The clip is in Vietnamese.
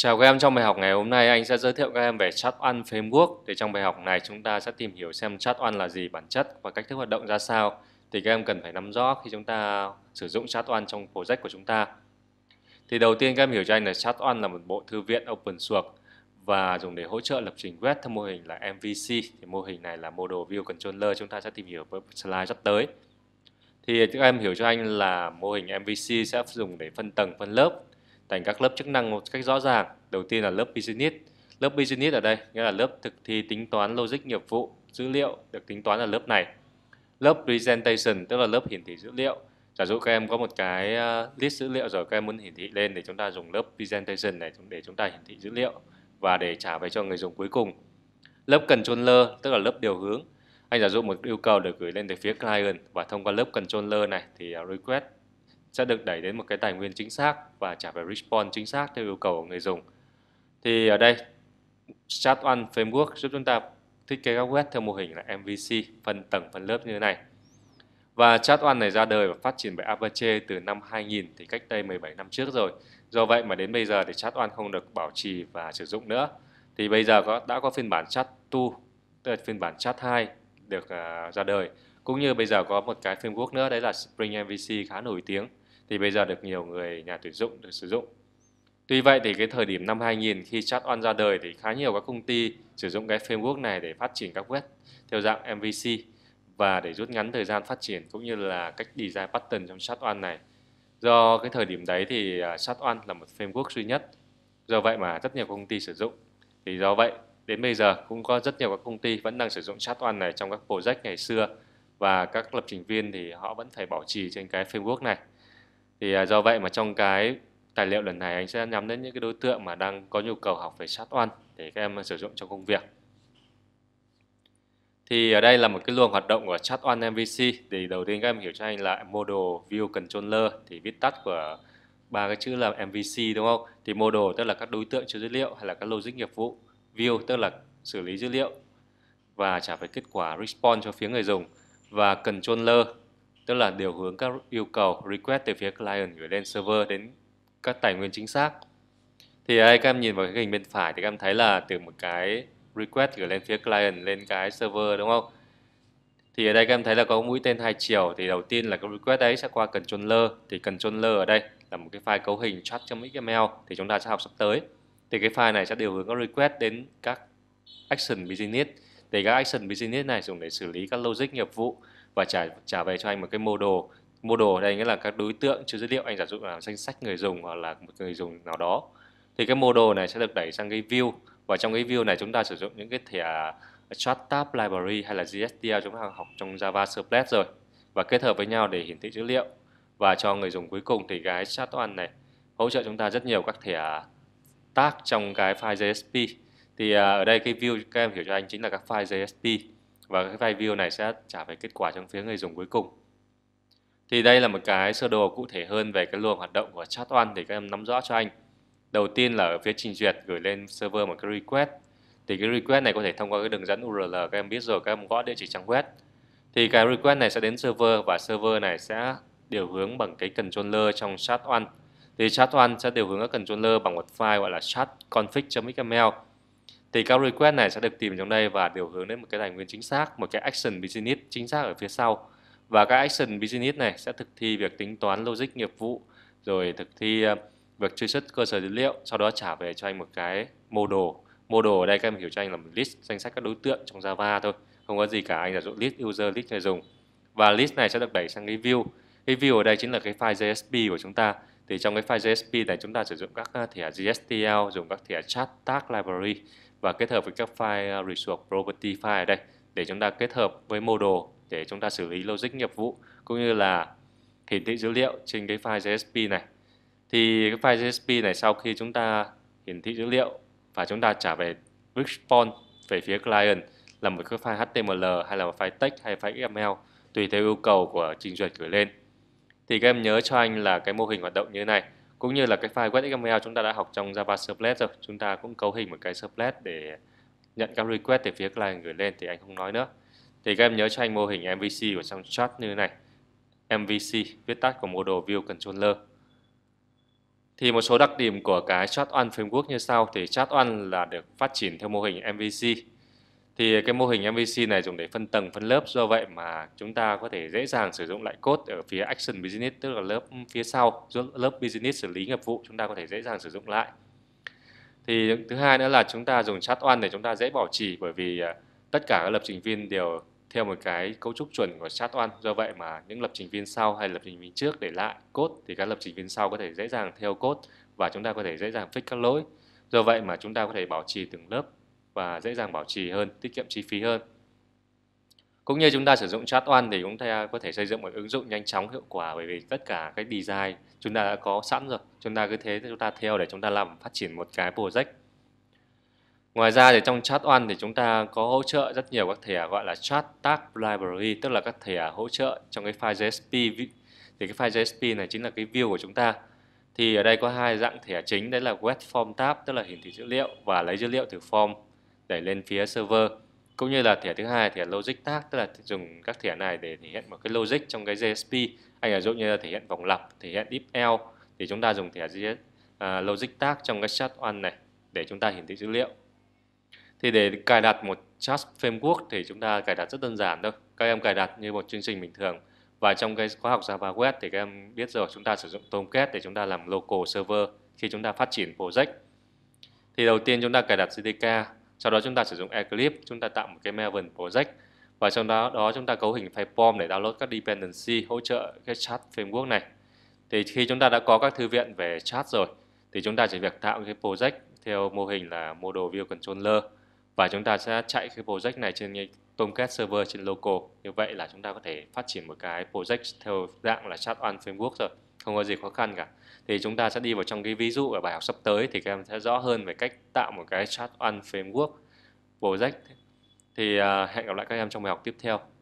Chào các em, trong bài học ngày hôm nay anh sẽ giới thiệu các em về chat framework. Thì trong bài học này chúng ta sẽ tìm hiểu xem chat là gì, bản chất và cách thức hoạt động ra sao. Thì các em cần phải nắm rõ khi chúng ta sử dụng chat trong project của chúng ta. Thì đầu tiên các em hiểu cho anh là chat là một bộ thư viện open source và dùng để hỗ trợ lập trình web theo mô hình là MVC. Thì mô hình này là model view controller chúng ta sẽ tìm hiểu với slide sắp tới. Thì các em hiểu cho anh là mô hình MVC sẽ dùng để phân tầng, phân lớp thành các lớp chức năng một cách rõ ràng. Đầu tiên là lớp business. Lớp business ở đây nghĩa là lớp thực thi tính toán logic nghiệp vụ, dữ liệu được tính toán ở lớp này. Lớp presentation tức là lớp hiển thị dữ liệu. Giả dụ các em có một cái ờ, list dữ liệu rồi các em muốn hiển thị lên thì chúng ta dùng lớp presentation này để chúng ta hiển thị dữ liệu và để trả về cho người dùng cuối cùng. Lớp controller tức là lớp điều hướng. Anh giả dụ một yêu cầu được gửi lên từ phía client và thông qua lớp controller này thì ờ, request sẽ được đẩy đến một cái tài nguyên chính xác và trả về response chính xác theo yêu cầu của người dùng. Thì ở đây Chat One Framework giúp chúng ta thiết kế các web theo mô hình là MVC, phân tầng, phân lớp như thế này. Và Chat One này ra đời và phát triển bởi Apache từ năm 2000 thì cách đây 17 năm trước rồi. Do vậy mà đến bây giờ thì Chat One không được bảo trì và sử dụng nữa. Thì bây giờ có, đã có phiên bản Chat 2, tức là phiên bản Chat 2 được uh, ra đời. Cũng như bây giờ có một cái framework nữa đấy là Spring MVC khá nổi tiếng thì bây giờ được nhiều người nhà tuyển dụng được sử dụng tuy vậy thì cái thời điểm năm 2000 khi chat on ra đời thì khá nhiều các công ty sử dụng cái framework này để phát triển các web theo dạng MVC và để rút ngắn thời gian phát triển cũng như là cách design pattern trong chat on này do cái thời điểm đấy thì à, chat on là một framework duy nhất do vậy mà rất nhiều công ty sử dụng thì do vậy đến bây giờ cũng có rất nhiều các công ty vẫn đang sử dụng chat on này trong các project ngày xưa và các lập trình viên thì họ vẫn phải bảo trì trên cái framework này thì à, do vậy mà trong cái tài liệu lần này anh sẽ nhắm đến những cái đối tượng mà đang có nhu cầu học về sát oan để các em sử dụng trong công việc thì ở à, đây là một cái luồng hoạt động của chat on MVC thì đầu tiên các em hiểu cho anh là model view controller thì viết tắt của ba cái chữ là MVC đúng không thì model tức là các đối tượng chứa dữ liệu hay là các logic nghiệp vụ view tức là xử lý dữ liệu và trả về kết quả response cho phía người dùng và controller tức là điều hướng các yêu cầu request từ phía client gửi lên server đến các tài nguyên chính xác thì đây các em nhìn vào cái hình bên phải thì các em thấy là từ một cái request gửi lên phía client lên cái server đúng không thì ở đây các em thấy là có mũi tên hai chiều thì đầu tiên là cái request đấy sẽ qua controller thì controller ở đây là một cái file cấu hình chat.xml thì chúng ta sẽ học sắp tới thì cái file này sẽ điều hướng các request đến các action business thì các action business này dùng để xử lý các logic nghiệp vụ và trả trả về cho anh một cái mô đồ mô đồ đây nghĩa là các đối tượng chứa dữ liệu anh giả dụ là danh sách người dùng hoặc là một người dùng nào đó thì cái mô đồ này sẽ được đẩy sang cái view và trong cái view này chúng ta sử dụng những cái thẻ chart tab library hay là GSTL chúng ta học trong Java Servlet rồi và kết hợp với nhau để hiển thị dữ liệu và cho người dùng cuối cùng thì cái chart one này hỗ trợ chúng ta rất nhiều các thẻ tag trong cái file JSP thì à, ở đây cái view các em hiểu cho anh chính là các file JSP và cái file view này sẽ trả về kết quả trong phía người dùng cuối cùng thì đây là một cái sơ đồ cụ thể hơn về cái luồng hoạt động của chat one để các em nắm rõ cho anh đầu tiên là ở phía trình duyệt gửi lên server một cái request thì cái request này có thể thông qua cái đường dẫn URL các em biết rồi các em gõ địa chỉ trang web thì cái request này sẽ đến server và server này sẽ điều hướng bằng cái controller trong chat one thì chat one sẽ điều hướng các controller bằng một file gọi là chat config.xml thì các request này sẽ được tìm trong đây và điều hướng đến một cái tài nguyên chính xác một cái action business chính xác ở phía sau và các action business này sẽ thực thi việc tính toán logic nghiệp vụ rồi thực thi ờ, việc truy xuất cơ sở dữ liệu sau đó trả về cho anh một cái model model ở đây các em hiểu cho anh là một list danh sách các đối tượng trong Java thôi không có gì cả anh là dụ list user list người dùng và list này sẽ được đẩy sang cái view cái view ở đây chính là cái file JSP của chúng ta thì trong cái file JSP này chúng ta sử dụng các ờ, thẻ JSTL dùng các thẻ chat tag library và kết hợp với các file uh, Resource Property file ở đây để chúng ta kết hợp với model để chúng ta xử lý logic nghiệp vụ cũng như là hiển thị dữ liệu trên cái file JSP này. Thì cái file JSP này sau khi chúng ta hiển thị dữ liệu và chúng ta trả về response về phía client là một cái file HTML hay là một file text hay file XML tùy theo yêu cầu của trình duyệt gửi lên. Thì các em nhớ cho anh là cái mô hình hoạt động như thế này cũng như là cái file web WebXML chúng ta đã học trong Java Servlet rồi chúng ta cũng cấu hình một cái Servlet để nhận các request từ phía client gửi lên thì anh không nói nữa thì các em nhớ cho anh mô hình MVC của trong chat như thế này MVC viết tắt của Model View Controller thì một số đặc điểm của cái chat on framework như sau thì chat on là được phát triển theo mô hình MVC thì cái mô hình MVC này dùng để phân tầng, phân lớp do vậy mà chúng ta có thể dễ dàng sử dụng lại code ở phía action business tức là lớp phía sau, lớp business xử lý nghiệp vụ chúng ta có thể dễ dàng sử dụng lại. Thì thứ hai nữa là chúng ta dùng chat one để chúng ta dễ bảo trì bởi vì à, tất cả các lập trình viên đều theo một cái cấu trúc chuẩn của chat one do vậy mà những lập trình viên sau hay lập trình viên trước để lại code thì các lập trình viên sau có thể dễ dàng theo code và chúng ta có thể dễ dàng fix các lỗi do vậy mà chúng ta có thể bảo trì từng lớp và dễ dàng bảo trì hơn, tiết kiệm chi phí hơn. Cũng như chúng ta sử dụng chat one thì chúng ta có thể xây dựng một ứng dụng nhanh chóng hiệu quả bởi vì tất cả cái design chúng ta đã có sẵn rồi. Chúng ta cứ thế chúng ta theo để chúng ta làm phát triển một cái project. Ngoài ra thì trong chat one thì chúng ta có hỗ trợ rất nhiều các thẻ gọi là chat tag library tức là các thẻ hỗ trợ trong cái file JSP thì cái file JSP này chính là cái view của chúng ta thì ở đây có hai dạng thẻ chính đấy là web form tab tức là hiển thị dữ liệu và lấy dữ liệu từ form đẩy lên phía server cũng như là thẻ thứ hai thẻ logic tag tức là dùng các thẻ này để thể hiện một cái logic trong cái JSP anh ở dụ như là thể hiện vòng lặp thể hiện if l thì chúng ta dùng thẻ JS, uh, à, logic tag trong cái chat one này để chúng ta hiển thị dữ liệu thì để cài đặt một chat framework thì chúng ta cài đặt rất đơn giản thôi các em cài đặt như một chương trình bình thường và trong cái khóa học Java Web thì các em biết rồi chúng ta sử dụng Tomcat để chúng ta làm local server khi chúng ta phát triển project thì đầu tiên chúng ta cài đặt JDK sau đó chúng ta sử dụng eclipse chúng ta tạo một cái maven project và trong đó đó chúng ta cấu hình file form để download các dependency hỗ trợ cái chat framework này thì khi chúng ta đã có các thư viện về chat rồi thì chúng ta chỉ việc tạo cái project theo mô hình là model view controller và chúng ta sẽ chạy cái project này trên cái Tomcat server trên local như vậy là chúng ta có thể phát triển một cái project theo dạng là chat on framework rồi không có gì khó khăn cả thì chúng ta sẽ đi vào trong cái ví dụ ở bài học sắp tới thì các em sẽ rõ hơn về cách tạo một cái chart on framework project thì uh, hẹn gặp lại các em trong bài học tiếp theo